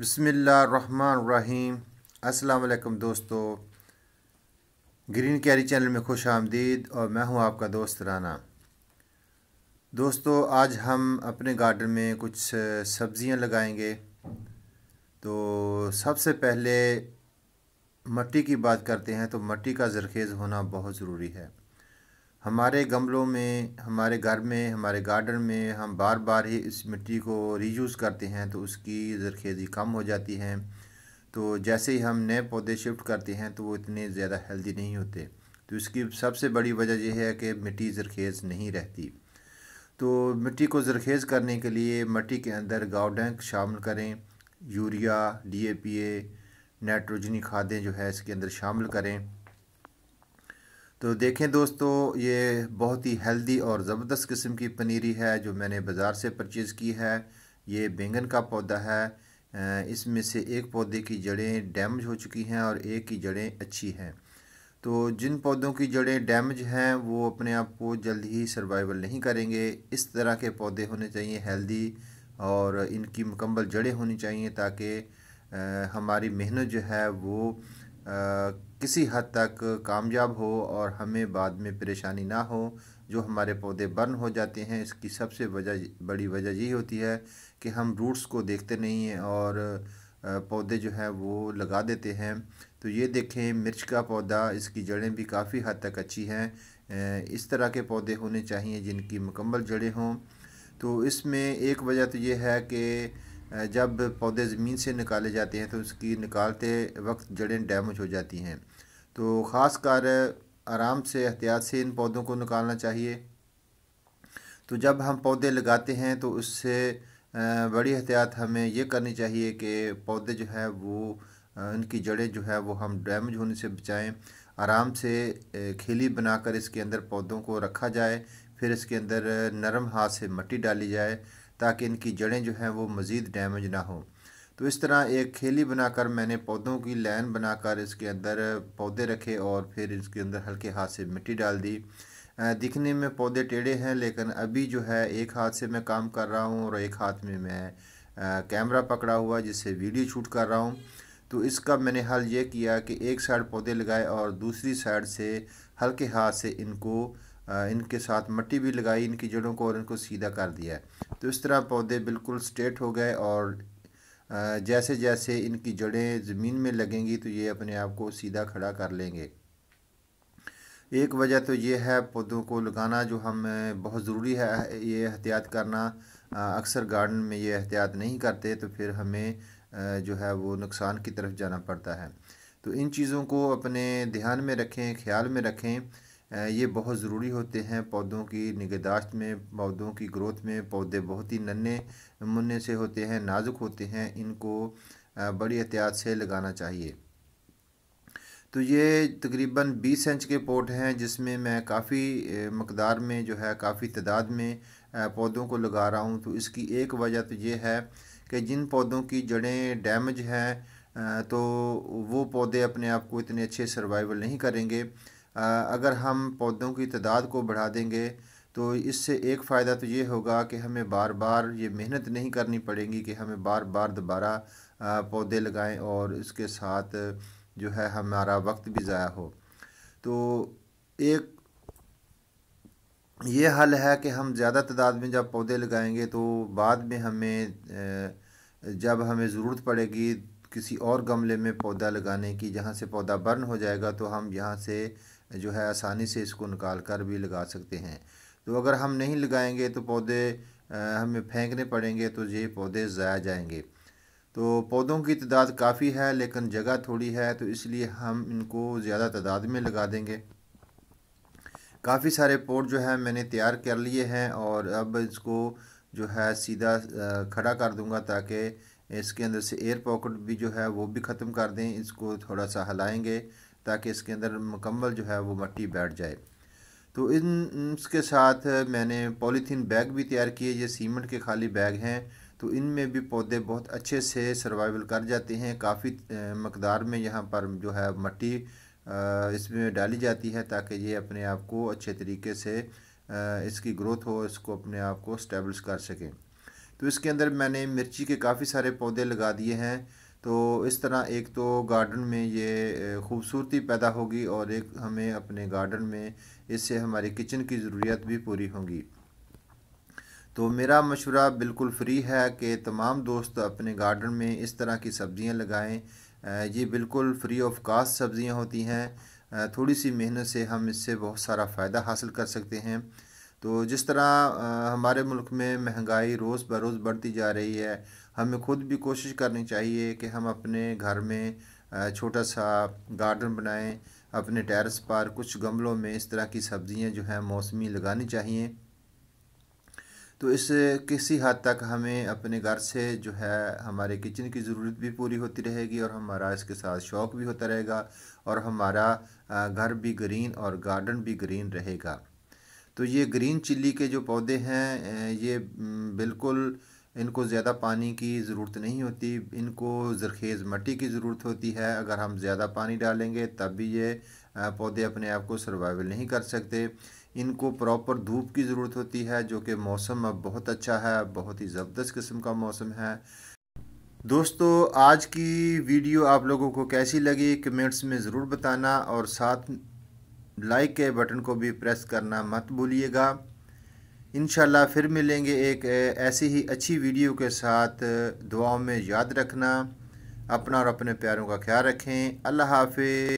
बसमीम अल्लाम दोस्तों ग्रीन कैरी चैनल में खुश आमदीद और मैं हूं आपका दोस्त राना दोस्तों आज हम अपने गार्डन में कुछ सब्ज़ियां लगाएंगे तो सबसे पहले मट्टी की बात करते हैं तो मट्टी का ज़रखेज़ होना बहुत ज़रूरी है हमारे गमलों में हमारे घर में हमारे गार्डन में हम बार बार ही इस मिट्टी को रीयूज़ करते हैं तो उसकी जरखेज़ी कम हो जाती है तो जैसे ही हम नए पौधे शिफ्ट करते हैं तो वो इतने ज़्यादा हेल्दी नहीं होते तो इसकी सबसे बड़ी वजह यह है कि मिट्टी जरखेज़ नहीं रहती तो मिट्टी को जरखेज़ करने के लिए मिट्टी के अंदर गावडेंक शामिल करें यूरिया डी ए पी ए नाइट्रोजनी खादें जो है इसके अंदर शामिल करें तो देखें दोस्तों ये बहुत ही हेल्दी और ज़बरदस्त किस्म की पनीरी है जो मैंने बाज़ार से परचेज़ की है ये बैंगन का पौधा है इसमें से एक पौधे की जड़ें डैमेज हो चुकी हैं और एक की जड़ें अच्छी हैं तो जिन पौधों की जड़ें डैमेज हैं वो अपने आप को जल्द ही सर्वाइवल नहीं करेंगे इस तरह के पौधे होने चाहिए हेल्दी और इनकी मुकम्मल जड़ें होनी चाहिए ताकि हमारी मेहनत जो है वो किसी हद तक कामयाब हो और हमें बाद में परेशानी ना हो जो हमारे पौधे बर्न हो जाते हैं इसकी सबसे वजह बड़ी वजह यही होती है कि हम रूट्स को देखते नहीं हैं और पौधे जो हैं वो लगा देते हैं तो ये देखें मिर्च का पौधा इसकी जड़ें भी काफ़ी हद तक अच्छी हैं इस तरह के पौधे होने चाहिए जिनकी मुकम्मल जड़ें हों तो इसमें एक वजह तो ये है कि जब पौधे ज़मीन से निकाले जाते हैं तो उसकी निकालते वक्त जड़ें डैमेज हो जाती हैं तो ख़ास कर आराम से एहतियात से इन पौधों को निकालना चाहिए तो जब हम पौधे लगाते हैं तो उससे बड़ी एहतियात हमें ये करनी चाहिए कि पौधे जो है वो उनकी जड़ें जो है वो हम डैमेज होने से बचाएं आराम से खिली बनाकर इसके अंदर पौधों को रखा जाए फिर इसके अंदर नरम हाथ से मट्टी डाली जाए ताकि इनकी जड़ें जो हैं वो मज़ीद डैमेज ना हो तो इस तरह एक खेली बनाकर मैंने पौधों की लाइन बनाकर इसके अंदर पौधे रखे और फिर इसके अंदर हल्के हाथ से मिट्टी डाल दी दिखने में पौधे टेढ़े हैं लेकिन अभी जो है एक हाथ से मैं काम कर रहा हूँ और एक हाथ में मैं कैमरा पकड़ा हुआ जिससे वीडियो शूट कर रहा हूँ तो इसका मैंने हल ये किया कि एक साइड पौधे लगाए और दूसरी साइड से हल्के हाथ से इनको इनके साथ मट्टी भी लगाई इनकी जड़ों को और इनको सीधा कर दिया तो इस तरह पौधे बिल्कुल स्ट्रेट हो गए और जैसे जैसे इनकी जड़ें ज़मीन में लगेंगी तो ये अपने आप को सीधा खड़ा कर लेंगे एक वजह तो ये है पौधों को लगाना जो हम बहुत ज़रूरी है ये एहतियात करना अक्सर गार्डन में ये एहतियात नहीं करते तो फिर हमें जो है वो नुकसान की तरफ जाना पड़ता है तो इन चीज़ों को अपने ध्यान में रखें ख्याल में रखें ये बहुत ज़रूरी होते हैं पौधों की निगहदाश्त में पौधों की ग्रोथ में पौधे बहुत ही नन्हे मुन्ने से होते हैं नाजुक होते हैं इनको बड़ी एहतियात से लगाना चाहिए तो ये तकरीबन 20 इंच के पोट हैं जिसमें मैं काफ़ी मकदार में जो है काफ़ी तादाद में पौधों को लगा रहा हूँ तो इसकी एक वजह तो ये है कि जिन पौधों की जड़ें डैमेज हैं तो वो पौधे अपने आप को इतने अच्छे सर्वाइवल नहीं करेंगे अगर हम पौधों की तादाद को बढ़ा देंगे तो इससे एक फ़ायदा तो ये होगा कि हमें बार बार ये मेहनत नहीं करनी पड़ेगी कि हमें बार बार दोबारा पौधे लगाएं और इसके साथ जो है हमारा वक्त भी ज़ाया हो तो एक ये हल है कि हम ज़्यादा तादाद में जब पौधे लगाएंगे तो बाद में हमें जब हमें ज़रूरत पड़ेगी किसी और गमले में पौधा लगाने की जहाँ से पौधा बर्न हो जाएगा तो हम यहाँ से जो है आसानी से इसको निकाल कर भी लगा सकते हैं तो अगर हम नहीं लगाएंगे तो पौधे हमें फेंकने पड़ेंगे तो ये पौधे ज़ाया जाएंगे तो पौधों की तादाद काफ़ी है लेकिन जगह थोड़ी है तो इसलिए हम इनको ज़्यादा तादाद में लगा देंगे काफ़ी सारे पोट जो है मैंने तैयार कर लिए हैं और अब इसको जो है सीधा खड़ा कर दूंगा ताकि इसके अंदर से एयर पॉकेट भी जो है वो भी ख़त्म कर दें इसको थोड़ा सा हलाएंगे ताकि इसके अंदर मुकम्मल जो है वो मट्टी बैठ जाए तो इन इसके साथ मैंने पॉलीथीन बैग भी तैयार किए ये सीमेंट के खाली बैग हैं तो इनमें भी पौधे बहुत अच्छे से सर्वाइवल कर जाते हैं काफ़ी मकदार में यहाँ पर जो है मट्टी इसमें डाली जाती है ताकि ये अपने आप को अच्छे तरीके से इसकी ग्रोथ हो इसको अपने आप को स्टेबल्स कर सकें तो इसके अंदर मैंने मिर्ची के काफ़ी सारे पौधे लगा दिए हैं तो इस तरह एक तो गार्डन में ये खूबसूरती पैदा होगी और एक हमें अपने गार्डन में इससे हमारी किचन की ज़रूरत भी पूरी होगी तो मेरा मशवरा बिल्कुल फ्री है कि तमाम दोस्त अपने गार्डन में इस तरह की सब्ज़ियाँ लगाएँ ये बिल्कुल फ्री ऑफ कास्ट सब्ज़ियाँ होती हैं थोड़ी सी मेहनत से हम इससे बहुत सारा फ़ायदा हासिल कर सकते हैं तो जिस तरह हमारे मुल्क में महंगाई रोज़ बरोज़ बढ़ती जा रही है हमें खुद भी कोशिश करनी चाहिए कि हम अपने घर में छोटा सा गार्डन बनाएं अपने टेरेस पर कुछ गमलों में इस तरह की सब्ज़ियां जो हैं मौसमी लगानी चाहिए तो इस किसी हद तक हमें अपने घर से जो है हमारे किचन की ज़रूरत भी पूरी होती रहेगी और हमारा इसके साथ शौक़ भी होता रहेगा और हमारा घर भी ग्रीन और गार्डन भी ग्रीन रहेगा तो ये ग्रीन चिल्ली के जो पौधे हैं ये बिल्कुल इनको ज़्यादा पानी की ज़रूरत नहीं होती इनको ज़रखेज़ मट्टी की ज़रूरत होती है अगर हम ज़्यादा पानी डालेंगे तब भी ये पौधे अपने आप को सर्वाइवल नहीं कर सकते इनको प्रॉपर धूप की ज़रूरत होती है जो कि मौसम अब बहुत अच्छा है बहुत ही ज़बरदस्त किस्म का मौसम है दोस्तों आज की वीडियो आप लोगों को कैसी लगी कमेंट्स में ज़रूर बताना और साथ लाइक के बटन को भी प्रेस करना मत भूलिएगा इनशाला फिर मिलेंगे एक ऐसी ही अच्छी वीडियो के साथ दुआओं में याद रखना अपना और अपने प्यारों का ख्याल रखें अल्लाह हाफि